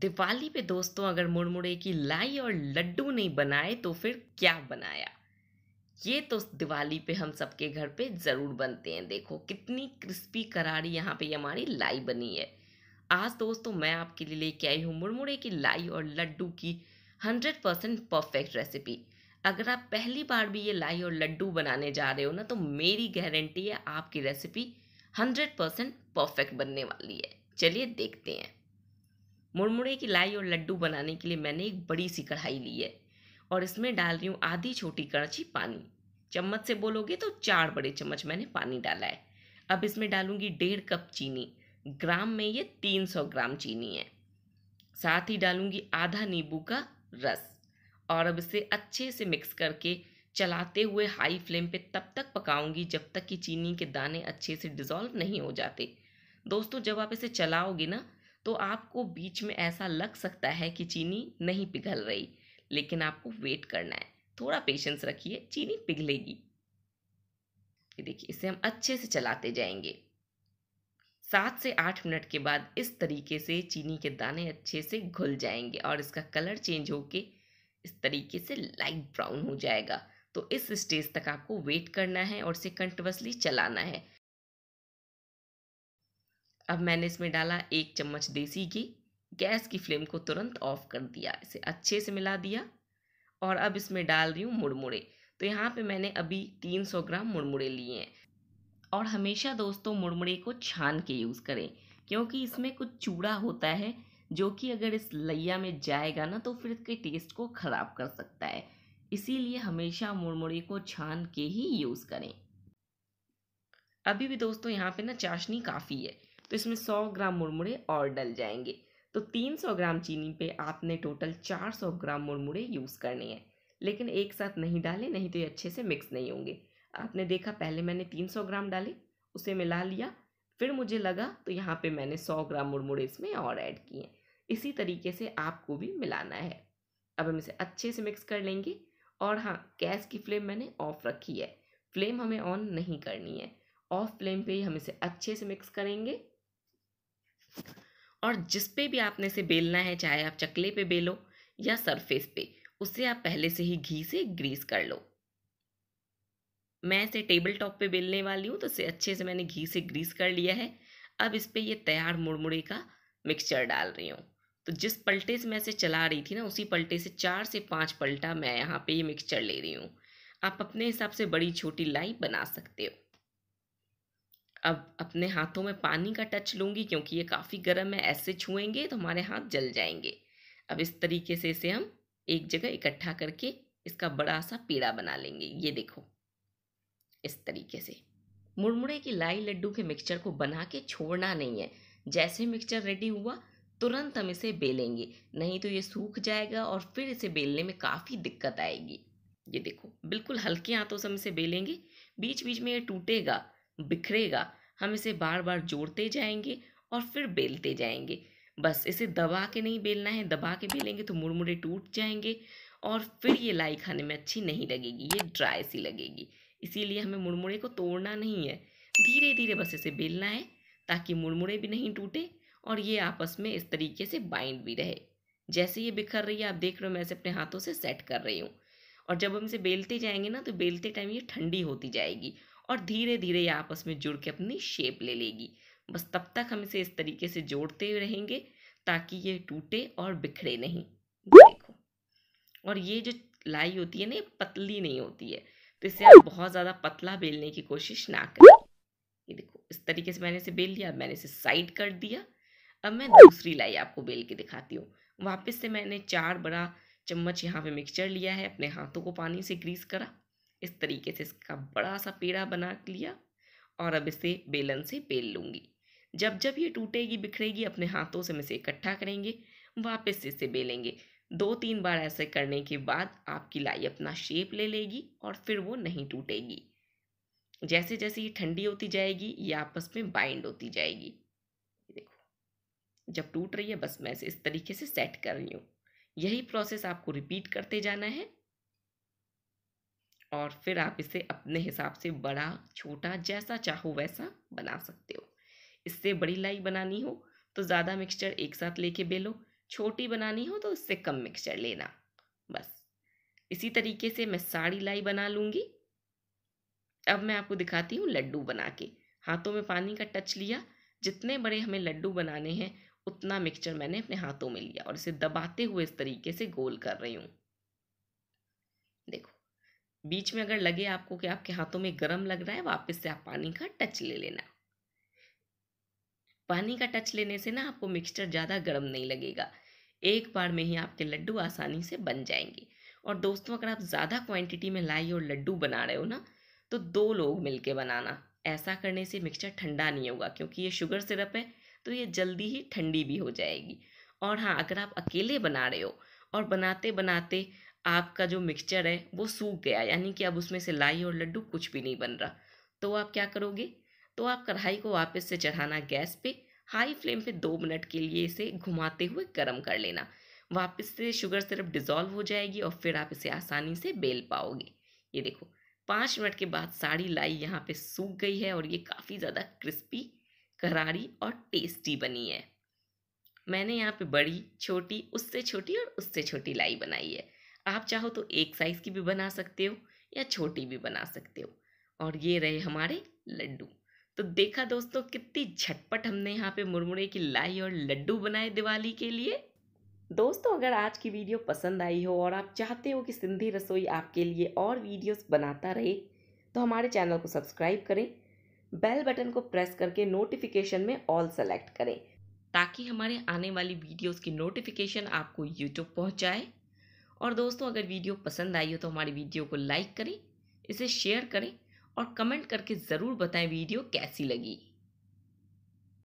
दिवाली पे दोस्तों अगर मुड़मुड़े की लाई और लड्डू नहीं बनाए तो फिर क्या बनाया ये तो दिवाली पे हम सबके घर पे ज़रूर बनते हैं देखो कितनी क्रिस्पी करारी यहाँ पे हमारी लाई बनी है आज दोस्तों मैं आपके लिए लेके आई हूँ मुड़मुड़े की लाई और लड्डू की हंड्रेड परसेंट परफेक्ट रेसिपी अगर आप पहली बार भी ये लाई और लड्डू बनाने जा रहे हो ना तो मेरी गारंटी है आपकी रेसिपी हंड्रेड परसेंट परफेक्ट बनने वाली है चलिए देखते हैं मुड़मुड़े की लाई और लड्डू बनाने के लिए मैंने एक बड़ी सी कढ़ाई ली है और इसमें डाल रही हूँ आधी छोटी कड़छी पानी चम्मच से बोलोगे तो चार बड़े चम्मच मैंने पानी डाला है अब इसमें डालूंगी डेढ़ कप चीनी ग्राम में ये तीन सौ ग्राम चीनी है साथ ही डालूंगी आधा नींबू का रस और अब इसे अच्छे से मिक्स करके चलाते हुए हाई फ्लेम पे तब तक पकाऊंगी जब तक कि चीनी के दाने अच्छे से डिज़ोल्व नहीं हो जाते दोस्तों जब आप इसे चलाओगे ना तो आपको बीच में ऐसा लग सकता है कि चीनी नहीं पिघल रही लेकिन आपको वेट करना है थोड़ा पेशेंस रखिए चीनी पिघलेगी ये देखिए इसे हम अच्छे से चलाते जाएंगे सात से आठ मिनट के बाद इस तरीके से चीनी के दाने अच्छे से घुल जाएंगे और इसका कलर चेंज होके इस तरीके से लाइट ब्राउन हो जाएगा तो इस स्टेज तक आपको वेट करना है और इसे कंटिन्यूसली चलाना है अब मैंने इसमें डाला एक चम्मच देसी घी गैस की फ्लेम को तुरंत ऑफ कर दिया इसे अच्छे से मिला दिया और अब इसमें डाल रही हूँ मुड़मुड़े तो यहाँ पे मैंने अभी 300 ग्राम मुड़मुड़े लिए हैं और हमेशा दोस्तों मुड़मुड़े को छान के यूज़ करें क्योंकि इसमें कुछ चूड़ा होता है जो कि अगर इस लैया में जाएगा ना तो फिर इसके टेस्ट को ख़राब कर सकता है इसीलिए हमेशा मुड़मुड़े को छान के ही यूज़ करें अभी भी दोस्तों यहाँ पे ना चाशनी काफ़ी है तो इसमें सौ ग्राम मुरमुरे और डल जाएंगे तो 300 ग्राम चीनी पे आपने टोटल 400 ग्राम मुरमुरे यूज़ करने हैं लेकिन एक साथ नहीं डाले नहीं तो ये अच्छे से मिक्स नहीं होंगे आपने देखा पहले मैंने 300 ग्राम डाले उसे मिला लिया फिर मुझे लगा तो यहाँ पे मैंने 100 ग्राम मुरमुरे इसमें और ऐड किए इसी तरीके से आपको भी मिलाना है अब हम इसे अच्छे से मिक्स कर लेंगे और हाँ गैस की फ्लेम मैंने ऑफ़ रखी है फ्लेम हमें ऑन नहीं करनी है ऑफ फ्लेम पे हम इसे अच्छे से मिक्स करेंगे और जिस पे भी आपने इसे बेलना है चाहे आप चकले पे बेलो या सरफेस पे उसे आप पहले से ही घी से ग्रीस कर लो मैं इसे टेबल टॉप पे बेलने वाली हूँ तो इसे अच्छे से मैंने घी से ग्रीस कर लिया है अब इस पर यह तैयार मुड़मुड़े का मिक्सचर डाल रही हूँ तो जिस पलटे से मैं इसे चला रही थी ना उसी पलटे से चार से पाँच पलटा मैं यहाँ पे ये मिक्सचर ले रही हूँ आप अपने हिसाब से बड़ी छोटी लाई बना सकते हो अब अपने हाथों में पानी का टच लूँगी क्योंकि ये काफ़ी गर्म है ऐसे छुएंगे तो हमारे हाथ जल जाएंगे अब इस तरीके से इसे हम एक जगह इकट्ठा करके इसका बड़ा सा पेड़ा बना लेंगे ये देखो इस तरीके से मुड़मुड़े की लाई लड्डू के मिक्सचर को बना के छोड़ना नहीं है जैसे मिक्सचर रेडी हुआ तुरंत हम इसे बेलेंगे नहीं तो ये सूख जाएगा और फिर इसे बेलने में काफ़ी दिक्कत आएगी ये देखो बिल्कुल हल्के हाथों से हम इसे बेलेंगे बीच बीच में ये टूटेगा बिखरेगा हम इसे बार बार जोड़ते जाएंगे और फिर बेलते जाएंगे बस इसे दबा के नहीं बेलना है दबा के बेलेंगे तो मुड़मुड़े टूट जाएंगे और फिर ये लाई खाने में अच्छी नहीं लगेगी ये ड्राई सी लगेगी इसीलिए हमें मुड़मुड़े को तोड़ना नहीं है धीरे धीरे बस इसे बेलना है ताकि मुड़मुड़े भी नहीं टूटे और ये आपस में इस तरीके से बाइंड भी रहे जैसे ये बिखर रही है आप देख रहे हो मैं इसे अपने हाथों से सेट कर रही हूँ और जब हम इसे बेलते जाएंगे ना तो बेलते टाइम ये ठंडी होती जाएगी और धीरे धीरे ये आपस में जुड़ के अपनी शेप ले लेगी बस तब तक हम इसे इस तरीके से जोड़ते रहेंगे ताकि ये टूटे और बिखरे नहीं देखो और ये जो लाई होती है ना ये पतली नहीं होती है तो इसे आप बहुत ज़्यादा पतला बेलने की कोशिश ना करें ये देखो इस तरीके से मैंने इसे बेल लिया मैंने इसे साइड कर दिया अब मैं दूसरी लाई आपको बेल के दिखाती हूँ वापस से मैंने चार बड़ा चम्मच यहाँ पे मिक्सचर लिया है अपने हाथों को पानी से ग्रीस करा इस तरीके से इसका बड़ा सा पेड़ा बना लिया और अब इसे बेलन से बेल लूँगी जब जब ये टूटेगी बिखरेगी अपने हाथों से हम इसे इकट्ठा करेंगे वापस इसे बेलेंगे दो तीन बार ऐसे करने के बाद आपकी लाई अपना शेप ले लेगी और फिर वो नहीं टूटेगी जैसे जैसे ये ठंडी होती जाएगी ये आपस में बाइंड होती जाएगी देखो जब टूट रही है बस मैं इसे इस तरीके से सेट कर रही हूँ यही प्रोसेस आपको रिपीट करते जाना है और फिर आप इसे अपने हिसाब से बड़ा छोटा जैसा चाहो वैसा बना सकते हो इससे बड़ी लाई बनानी हो तो ज़्यादा मिक्सचर एक साथ लेके बेलो छोटी बनानी हो तो उससे कम मिक्सचर लेना बस इसी तरीके से मैं साड़ी लाई बना लूँगी अब मैं आपको दिखाती हूँ लड्डू बना के हाथों में पानी का टच लिया जितने बड़े हमें लड्डू बनाने हैं उतना मिक्सचर मैंने अपने हाथों में लिया और इसे दबाते हुए इस तरीके से गोल कर रही हूँ बीच में अगर लगे आपको कि आपके हाथों में गर्म लग रहा है वापस से आप पानी का टच ले लेना पानी का टच लेने से ना आपको मिक्सचर ज़्यादा गर्म नहीं लगेगा एक बार में ही आपके लड्डू आसानी से बन जाएंगे और दोस्तों अगर आप ज़्यादा क्वांटिटी में लाई और लड्डू बना रहे हो ना तो दो लोग मिलके बनाना ऐसा करने से मिक्सचर ठंडा नहीं होगा क्योंकि ये शुगर सिरप है तो ये जल्दी ही ठंडी भी हो जाएगी और हाँ अगर आप अकेले बना रहे हो और बनाते बनाते आपका जो मिक्सचर है वो सूख गया यानी कि अब उसमें से लाई और लड्डू कुछ भी नहीं बन रहा तो आप क्या करोगे तो आप कढ़ाई को वापस से चढ़ाना गैस पे हाई फ्लेम पे दो मिनट के लिए इसे घुमाते हुए गर्म कर लेना वापस से शुगर सिर्फ डिज़ोल्व हो जाएगी और फिर आप इसे आसानी से बेल पाओगे ये देखो पाँच मिनट के बाद साड़ी लाई यहाँ पे सूख गई है और ये काफ़ी ज़्यादा क्रिस्पी करारी और टेस्टी बनी है मैंने यहाँ पे बड़ी छोटी उससे छोटी और उससे छोटी लाई बनाई है आप चाहो तो एक साइज़ की भी बना सकते हो या छोटी भी बना सकते हो और ये रहे हमारे लड्डू तो देखा दोस्तों कितनी झटपट हमने यहाँ पे मुरमुरे की लाई और लड्डू बनाए दिवाली के लिए दोस्तों अगर आज की वीडियो पसंद आई हो और आप चाहते हो कि सिंधी रसोई आपके लिए और वीडियोस बनाता रहे तो हमारे चैनल को सब्सक्राइब करें बेल बटन को प्रेस करके नोटिफिकेशन में ऑल सेलेक्ट करें ताकि हमारे आने वाली वीडियोस की नोटिफिकेशन आपको यूट्यूब पहुंचाए और दोस्तों अगर वीडियो पसंद आई हो तो हमारी वीडियो को लाइक करें इसे शेयर करें और कमेंट करके ज़रूर बताएं वीडियो कैसी लगी